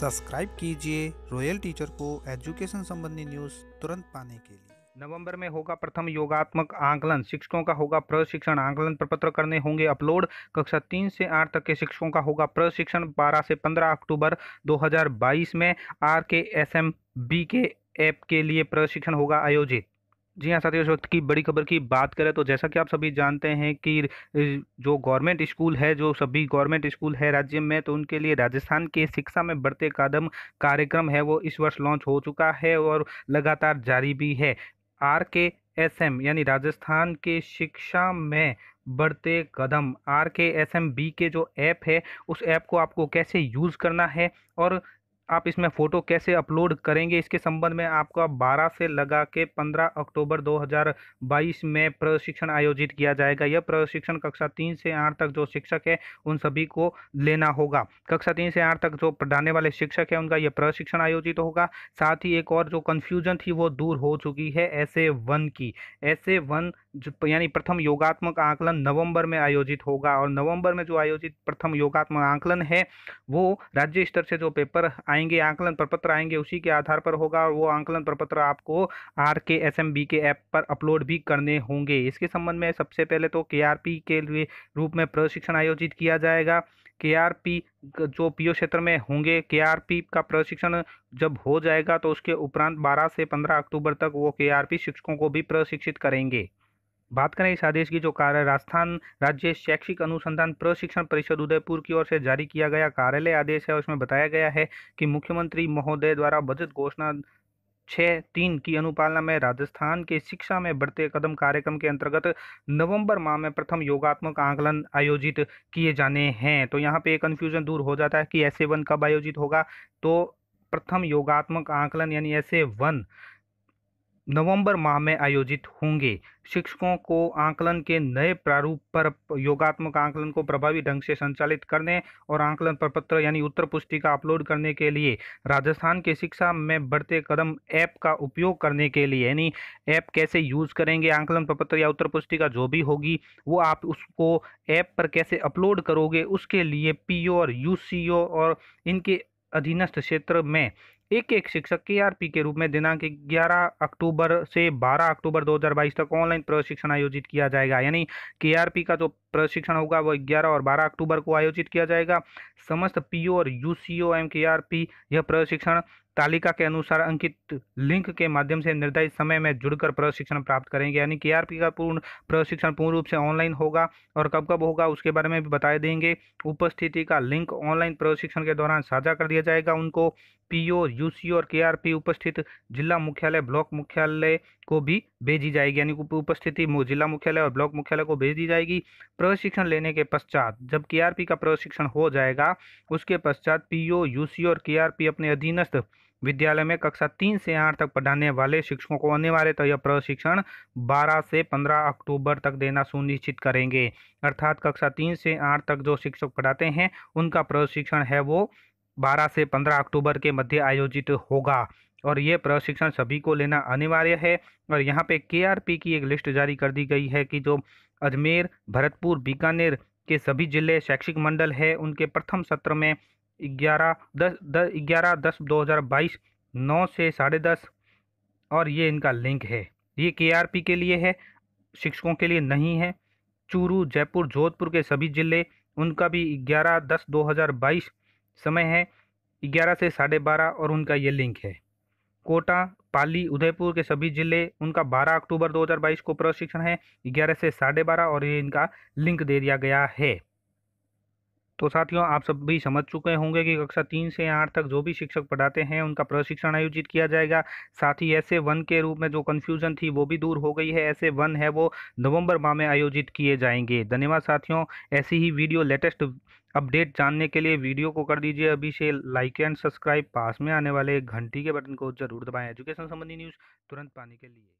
subscribe कीजिए royal teacher को education संबंधी न्यूज तुरंत पाने के लिए नवंबर में होगा प्रथम योगात्मक आंकलन शिक्षकों का होगा प्रशिक्षण आंकलन प्रपत्र करने होंगे अपलोड कक्षा तीन से आठ तक के शिक्षकों का होगा प्रशिक्षण बारह से पंद्रह अक्टूबर 2022 में R K S M B के ऐप के लिए प्रशिक्षण होगा आयोजित जी हाँ साथियों इस वक्त की बड़ी खबर की बात करें तो जैसा कि आप सभी जानते हैं कि जो गवर्नमेंट स्कूल है जो सभी गवर्नमेंट स्कूल है राज्य में तो उनके लिए राजस्थान के शिक्षा में बढ़ते कदम कार्यक्रम है वो इस वर्ष लॉन्च हो चुका है और लगातार जारी भी है आर के एस एम यानी राजस्थान के शिक्षा में बढ़ते कदम R K S M B के जो ऐप है उस ऐप को आपको कैसे यूज़ करना है और आप इसमें फ़ोटो कैसे अपलोड करेंगे इसके संबंध में आपका 12 से लगा के 15 अक्टूबर 2022 में प्रशिक्षण आयोजित किया जाएगा यह प्रशिक्षण कक्षा तीन से आठ तक जो शिक्षक है उन सभी को लेना होगा कक्षा तीन से आठ तक जो पढ़ाने वाले शिक्षक हैं उनका यह प्रशिक्षण आयोजित होगा साथ ही एक और जो कन्फ्यूजन थी वो दूर हो चुकी है ऐसे वन की एस ए वन जो यानी प्रथम योगात्मक आंकलन नवंबर में आयोजित होगा और नवंबर में जो आयोजित प्रथम योगात्मक आंकलन है वो राज्य स्तर से जो पेपर आएंगे आंकलन प्रपत्र आएंगे उसी के आधार पर होगा और वो आंकलन प्रपत्र आपको R K S M B के ऐप पर अपलोड भी करने होंगे इसके संबंध में सबसे पहले तो के आर पी के लिए रूप में प्रशिक्षण आयोजित किया जाएगा के आर पी जो पीओ क्षेत्र में होंगे के आर पी का प्रशिक्षण जब हो जाएगा तो उसके उपरांत 12 से 15 अक्टूबर तक वो के आर पी शिक्षकों को भी प्रशिक्षित करेंगे बात करें इस आदेश की जो कार्य राजस्थान राज्य शैक्षिक अनुसंधान प्रशिक्षण परिषद उदयपुर की ओर से जारी किया गया कार्यालय आदेश है उसमें बताया गया है कि मुख्यमंत्री महोदय द्वारा बजट घोषणा छः तीन की अनुपालना में राजस्थान के शिक्षा में बढ़ते कदम कार्यक्रम के अंतर्गत नवंबर माह में प्रथम योगात्मक आंकलन आयोजित किए जाने हैं तो यहाँ पे कन्फ्यूजन दूर हो जाता है कि ऐसे वन कब आयोजित होगा तो प्रथम योगात्मक आंकलन यानी ऐसे वन नवंबर माह में आयोजित होंगे शिक्षकों को आंकलन के नए प्रारूप पर योगात्मक आंकलन को प्रभावी ढंग से संचालित करने और आंकलन प्रपत्र यानी उत्तर पुस्तिका अपलोड करने के लिए राजस्थान के शिक्षा में बढ़ते कदम ऐप का उपयोग करने के लिए यानी ऐप कैसे यूज करेंगे आंकलन प्रपत्र या उत्तर पुस्तिका जो भी होगी वो आप उसको ऐप पर कैसे अपलोड करोगे उसके लिए पीओ और यूसीओ और इनके अधीनस्थ क्षेत्र में एक एक शिक्षक के आर के रूप में दिनांक 11 अक्टूबर से 12 अक्टूबर 2022 तक ऑनलाइन प्रशिक्षण आयोजित किया जाएगा यानी के का जो प्रशिक्षण होगा वो 11 और 12 अक्टूबर को आयोजित किया जाएगा समस्त पीओ और यू सी यह प्रशिक्षण तालिका के अनुसार अंकित लिंक के माध्यम से निर्धारित समय में जुड़कर प्रशिक्षण प्राप्त करेंगे यानी के आर का पूर्ण प्रशिक्षण पूर्ण रूप से ऑनलाइन होगा और कब कब होगा उसके बारे में भी बताए देंगे उपस्थिति का लिंक ऑनलाइन प्रशिक्षण के दौरान साझा कर दिया जाएगा उनको पीओ यूसी और केआरपी उपस्थित जिला मुख्यालय ब्लॉक मुख्यालय को भी भेजी जाएगी यानी उपस्थिति जिला मुख्यालय और ब्लॉक मुख्यालय को भेज दी जाएगी प्रशिक्षण लेने के पश्चात जब केआरपी का प्रशिक्षण हो जाएगा उसके पश्चात पीओ यूसी और केआरपी अपने अधीनस्थ विद्यालय में कक्षा तीन से आठ तक पढ़ाने वाले शिक्षकों को अनिवार्य तो यह प्रशिक्षण 12 से 15 अक्टूबर तक देना सुनिश्चित करेंगे अर्थात कक्षा तीन से आठ तक जो शिक्षक पढ़ाते हैं उनका प्रशिक्षण है वो 12 से 15 अक्टूबर के मध्य आयोजित होगा और ये प्रशिक्षण सभी को लेना अनिवार्य है और यहाँ पे केआरपी की एक लिस्ट जारी कर दी गई है कि जो अजमेर भरतपुर बीकानेर के सभी जिले शैक्षिक मंडल है उनके प्रथम सत्र में ग्यारह दस ग्यारह दस दो हज़ार बाईस नौ से साढ़े दस और ये इनका लिंक है ये केआरपी के लिए है शिक्षकों के लिए नहीं है चूरू जयपुर जोधपुर के सभी जिले उनका भी ग्यारह दस दो हज़ार बाईस समय है ग्यारह से साढ़े बारह और उनका ये लिंक है कोटा पाली उदयपुर के सभी जिले उनका 12 अक्टूबर 2022 को प्रशिक्षण है 11 से साढ़े बारह और ये इनका लिंक दे दिया गया है तो साथियों आप सब भी समझ चुके होंगे कि कक्षा तीन से आठ तक जो भी शिक्षक पढ़ाते हैं उनका प्रशिक्षण आयोजित किया जाएगा साथ ही ऐसे वन के रूप में जो कन्फ्यूजन थी वो भी दूर हो गई है ऐसे वन है वो नवंबर माह में आयोजित किए जाएंगे धन्यवाद साथियों ऐसी ही वीडियो लेटेस्ट अपडेट जानने के लिए वीडियो को कर दीजिए अभी से लाइक एंड सब्सक्राइब पास में आने वाले घंटी के बटन को जरूर दबाएं एजुकेशन संबंधी न्यूज़ तुरंत पाने के लिए